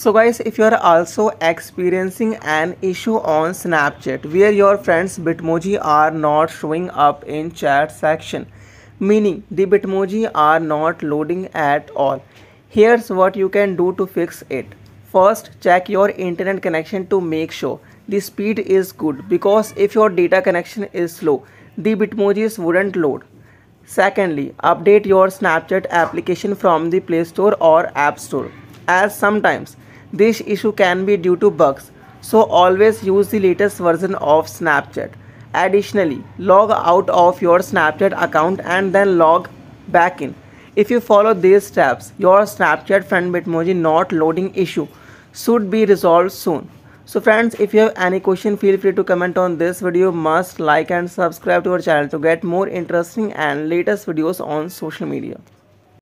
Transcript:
so guys if you are also experiencing an issue on snapchat where your friends bitmoji are not showing up in chat section meaning the bitmoji are not loading at all here's what you can do to fix it first check your internet connection to make sure the speed is good because if your data connection is slow the bitmojis wouldn't load Secondly, update your Snapchat application from the Play Store or App Store as sometimes this issue can be due to bugs, so always use the latest version of Snapchat. Additionally, log out of your Snapchat account and then log back in. If you follow these steps, your Snapchat friend Bitmoji not loading issue should be resolved soon. So friends, if you have any question, feel free to comment on this video. Must like and subscribe to our channel to get more interesting and latest videos on social media.